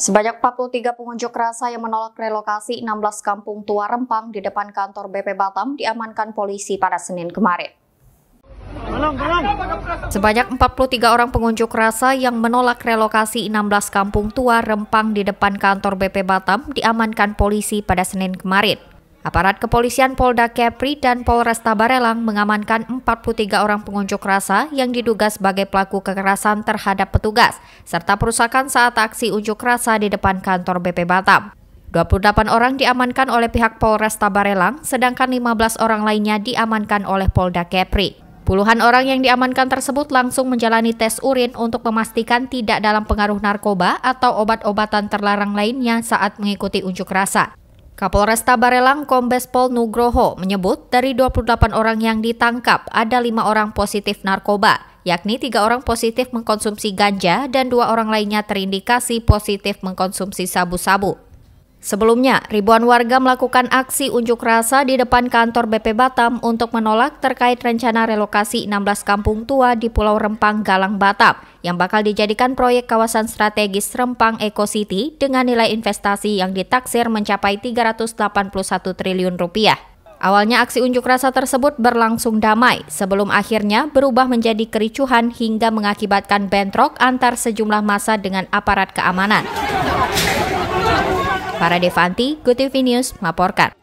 Sebanyak 43 pengunjuk rasa yang menolak relokasi 16 kampung tua Rempang di depan kantor BP Batam diamankan polisi pada Senin kemarin. Sebanyak 43 orang pengunjuk rasa yang menolak relokasi 16 kampung tua Rempang di depan kantor BP Batam diamankan polisi pada Senin kemarin. Aparat kepolisian Polda Kepri dan Polresta Barelang mengamankan 43 orang pengunjuk rasa yang diduga sebagai pelaku kekerasan terhadap petugas, serta perusakan saat aksi unjuk rasa di depan kantor BP Batam. 28 orang diamankan oleh pihak Polresta Barelang, sedangkan 15 orang lainnya diamankan oleh Polda Kepri. Puluhan orang yang diamankan tersebut langsung menjalani tes urin untuk memastikan tidak dalam pengaruh narkoba atau obat-obatan terlarang lainnya saat mengikuti unjuk rasa. Kapolresta Barelang Kombes Pol Nugroho menyebut dari 28 orang yang ditangkap ada lima orang positif narkoba, yakni tiga orang positif mengkonsumsi ganja dan dua orang lainnya terindikasi positif mengkonsumsi sabu-sabu. Sebelumnya, ribuan warga melakukan aksi unjuk rasa di depan kantor BP Batam untuk menolak terkait rencana relokasi 16 kampung tua di Pulau Rempang Galang Batam yang bakal dijadikan proyek kawasan strategis Rempang Eco City dengan nilai investasi yang ditaksir mencapai 381 triliun rupiah. Awalnya aksi unjuk rasa tersebut berlangsung damai sebelum akhirnya berubah menjadi kericuhan hingga mengakibatkan bentrok antar sejumlah masa dengan aparat keamanan. Para Devanti, Good TV News melaporkan.